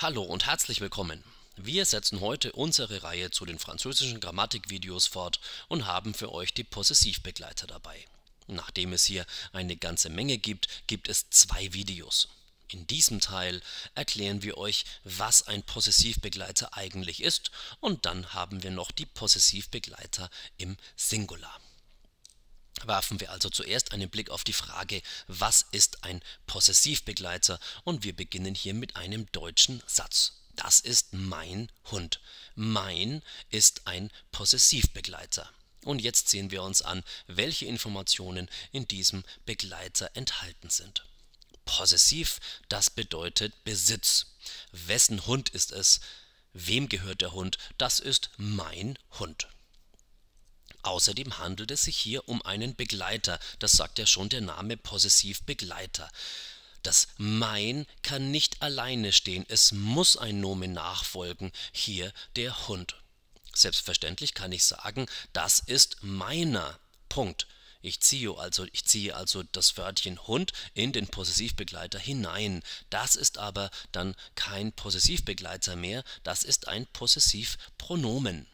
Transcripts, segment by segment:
Hallo und herzlich willkommen. Wir setzen heute unsere Reihe zu den französischen Grammatikvideos fort und haben für euch die Possessivbegleiter dabei. Nachdem es hier eine ganze Menge gibt, gibt es zwei Videos. In diesem Teil erklären wir euch, was ein Possessivbegleiter eigentlich ist und dann haben wir noch die Possessivbegleiter im Singular. Werfen wir also zuerst einen Blick auf die Frage, was ist ein Possessivbegleiter? Und wir beginnen hier mit einem deutschen Satz. Das ist mein Hund. Mein ist ein Possessivbegleiter. Und jetzt sehen wir uns an, welche Informationen in diesem Begleiter enthalten sind. Possessiv, das bedeutet Besitz. Wessen Hund ist es? Wem gehört der Hund? Das ist mein Hund. Außerdem handelt es sich hier um einen Begleiter, das sagt ja schon der Name possessiv Begleiter. Das mein kann nicht alleine stehen, es muss ein Nomen nachfolgen, hier der Hund. Selbstverständlich kann ich sagen, das ist meiner. Punkt. Ich ziehe also, ich ziehe also das Wörtchen Hund in den Possessivbegleiter hinein. Das ist aber dann kein Possessivbegleiter mehr, das ist ein Possessivpronomen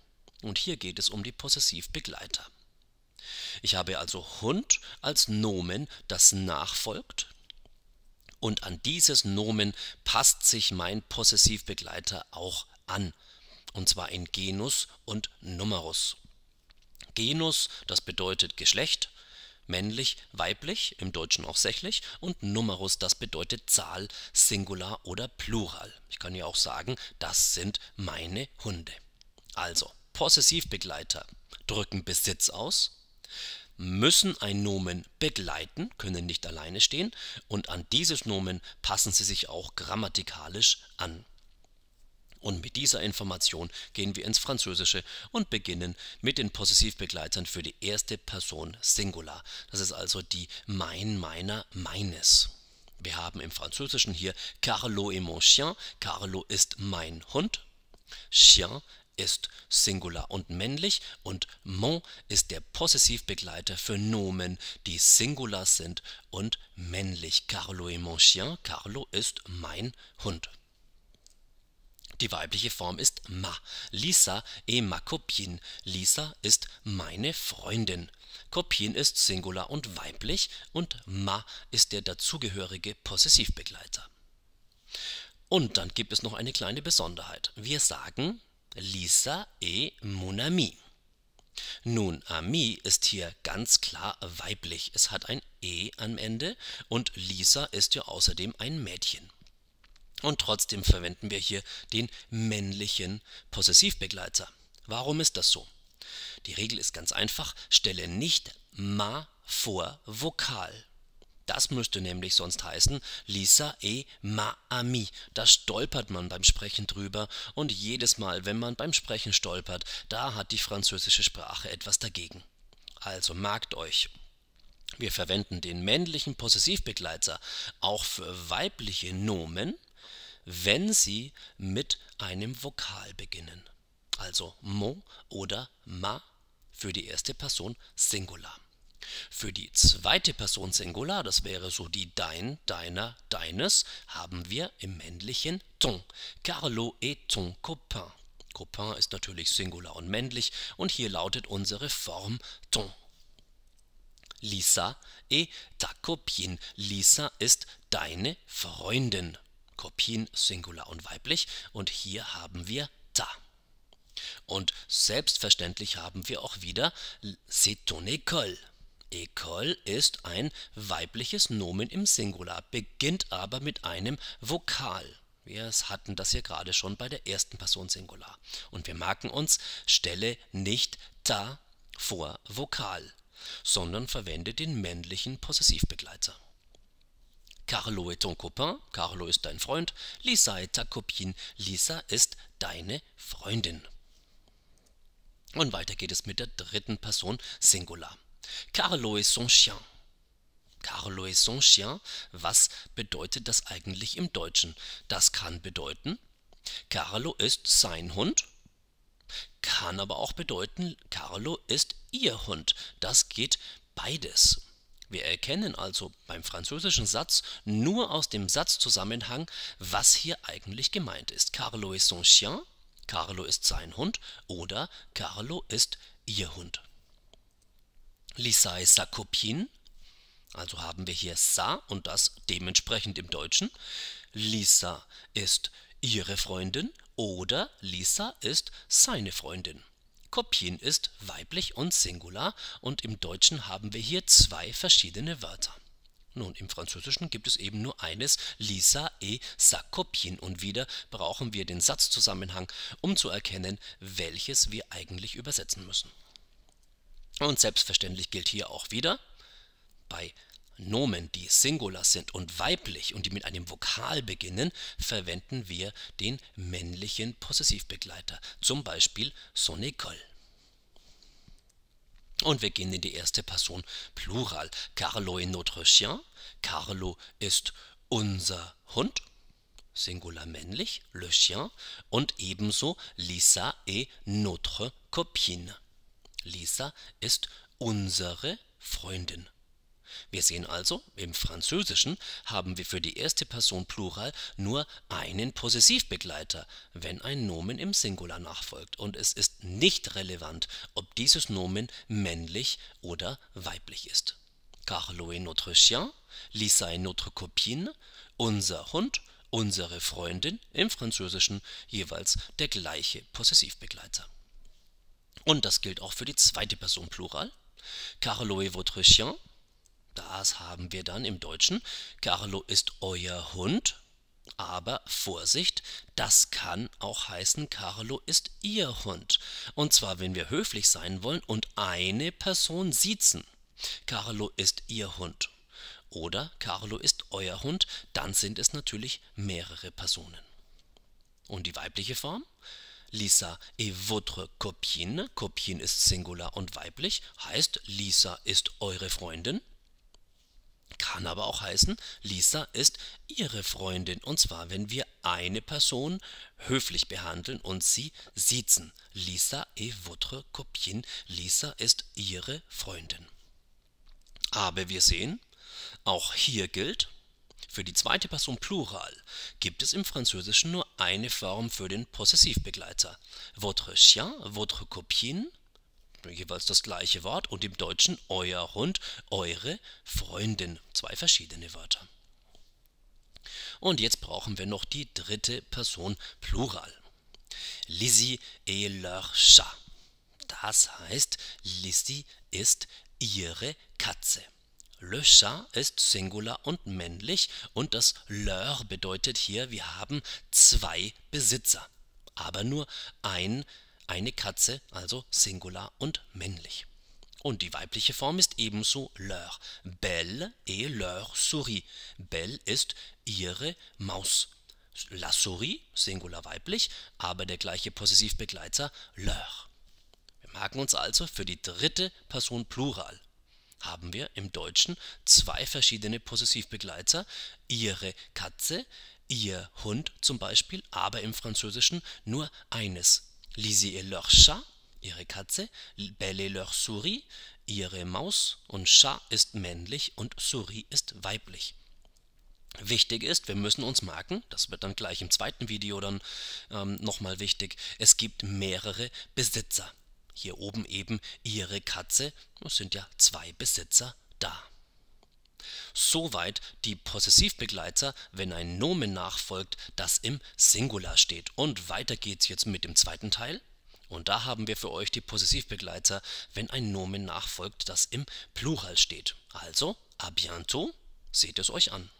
und hier geht es um die Possessivbegleiter. Ich habe also Hund als Nomen, das nachfolgt und an dieses Nomen passt sich mein Possessivbegleiter auch an, und zwar in Genus und Numerus. Genus, das bedeutet Geschlecht, männlich, weiblich, im Deutschen auch sächlich, und Numerus, das bedeutet Zahl, Singular oder Plural. Ich kann ja auch sagen, das sind meine Hunde. Also, Possessivbegleiter drücken Besitz aus, müssen ein Nomen begleiten, können nicht alleine stehen und an dieses Nomen passen sie sich auch grammatikalisch an. Und mit dieser Information gehen wir ins Französische und beginnen mit den Possessivbegleitern für die erste Person Singular. Das ist also die mein, meiner, meines. Wir haben im Französischen hier Carlo et mon chien. Carlo ist mein Hund. Chien ist Singular und männlich und mon ist der Possessivbegleiter für Nomen, die Singular sind und männlich. Carlo est mon chien. Carlo ist mein Hund. Die weibliche Form ist ma. Lisa est ma copine. Lisa ist meine Freundin. Copine ist Singular und weiblich und ma ist der dazugehörige Possessivbegleiter. Und dann gibt es noch eine kleine Besonderheit. Wir sagen Lisa e mon ami. Nun, ami ist hier ganz klar weiblich. Es hat ein e am Ende und Lisa ist ja außerdem ein Mädchen. Und trotzdem verwenden wir hier den männlichen Possessivbegleiter. Warum ist das so? Die Regel ist ganz einfach, stelle nicht ma vor Vokal. Das müsste nämlich sonst heißen Lisa et ma amie. Da stolpert man beim Sprechen drüber und jedes Mal, wenn man beim Sprechen stolpert, da hat die französische Sprache etwas dagegen. Also merkt euch, wir verwenden den männlichen Possessivbegleiter auch für weibliche Nomen, wenn sie mit einem Vokal beginnen. Also mon oder ma für die erste Person Singular. Für die zweite Person Singular, das wäre so die dein, deiner, deines, haben wir im männlichen ton. Carlo est ton copain. Copain ist natürlich Singular und männlich und hier lautet unsere Form ton. Lisa et ta copine. Lisa ist deine Freundin. Copine Singular und weiblich und hier haben wir ta. Und selbstverständlich haben wir auch wieder c'est ton école. École ist ein weibliches Nomen im Singular, beginnt aber mit einem Vokal. Wir hatten das hier gerade schon bei der ersten Person Singular. Und wir merken uns, stelle nicht ta vor Vokal, sondern verwende den männlichen Possessivbegleiter. Carlo est ton copain, Carlo ist dein Freund, Lisa est ta copine, Lisa ist deine Freundin. Und weiter geht es mit der dritten Person Singular. Carlo et son chien. Carlo et son chien, was bedeutet das eigentlich im Deutschen? Das kann bedeuten, Carlo ist sein Hund, kann aber auch bedeuten, Carlo ist ihr Hund. Das geht beides. Wir erkennen also beim französischen Satz nur aus dem Satzzusammenhang, was hier eigentlich gemeint ist. Carlo est son chien, Carlo ist sein Hund oder Carlo ist ihr Hund. Lisai Sakopin. Also haben wir hier Sa und das dementsprechend im Deutschen. Lisa ist ihre Freundin oder Lisa ist seine Freundin. Kopien ist weiblich und Singular und im Deutschen haben wir hier zwei verschiedene Wörter. Nun, im Französischen gibt es eben nur eines, Lisa et sa copine. Und wieder brauchen wir den Satzzusammenhang, um zu erkennen, welches wir eigentlich übersetzen müssen. Und selbstverständlich gilt hier auch wieder, bei Nomen, die Singular sind und weiblich und die mit einem Vokal beginnen, verwenden wir den männlichen Possessivbegleiter, zum Beispiel son école. Und wir gehen in die erste Person Plural. Carlo est notre chien. Carlo ist unser Hund. Singular männlich, le chien. Und ebenso Lisa est notre copine. Lisa ist unsere Freundin. Wir sehen also, im Französischen haben wir für die erste Person Plural nur einen Possessivbegleiter, wenn ein Nomen im Singular nachfolgt, und es ist nicht relevant, ob dieses Nomen männlich oder weiblich ist. Carlo est notre chien, Lisa est notre copine, unser Hund, unsere Freundin, im Französischen jeweils der gleiche Possessivbegleiter. Und das gilt auch für die zweite Person Plural. Carlo est votre chien. Das haben wir dann im Deutschen. Carlo ist euer Hund. Aber Vorsicht, das kann auch heißen, Carlo ist ihr Hund. Und zwar, wenn wir höflich sein wollen und eine Person siezen. Carlo ist ihr Hund. Oder Carlo ist euer Hund, dann sind es natürlich mehrere Personen. Und die weibliche Form? Lisa est votre copine. Copine ist Singular und weiblich, heißt Lisa ist eure Freundin. Kann aber auch heißen, Lisa ist ihre Freundin. Und zwar, wenn wir eine Person höflich behandeln und sie siezen. Lisa est votre copine. Lisa ist ihre Freundin. Aber wir sehen, auch hier gilt, für die zweite Person Plural gibt es im Französischen nur eine Form für den Possessivbegleiter: votre chien, votre copine jeweils das gleiche Wort und im Deutschen euer Hund, eure Freundin, zwei verschiedene Wörter. Und jetzt brauchen wir noch die dritte Person Plural. Lizzie et leur chat. Das heißt, Lizzie ist ihre Katze. Le chat ist Singular und männlich und das leur bedeutet hier, wir haben zwei Besitzer, aber nur ein, eine Katze, also Singular und männlich. Und die weibliche Form ist ebenso leur. Belle et leur souris. Belle ist ihre Maus. La souris, Singular weiblich, aber der gleiche Possessivbegleiter leur. Wir merken uns also für die dritte Person Plural haben wir im Deutschen zwei verschiedene Possessivbegleiter, ihre Katze, ihr Hund zum Beispiel, aber im Französischen nur eines. Lizzie et leur chat, ihre Katze, Belle et leur souris, ihre Maus und Chat ist männlich und souris ist weiblich. Wichtig ist, wir müssen uns merken, das wird dann gleich im zweiten Video dann ähm, nochmal wichtig, es gibt mehrere Besitzer hier oben eben ihre Katze, es sind ja zwei Besitzer da. Soweit die Possessivbegleiter, wenn ein Nomen nachfolgt, das im Singular steht. Und weiter geht's jetzt mit dem zweiten Teil. Und da haben wir für euch die Possessivbegleiter, wenn ein Nomen nachfolgt, das im Plural steht. Also, à bientôt, seht es euch an.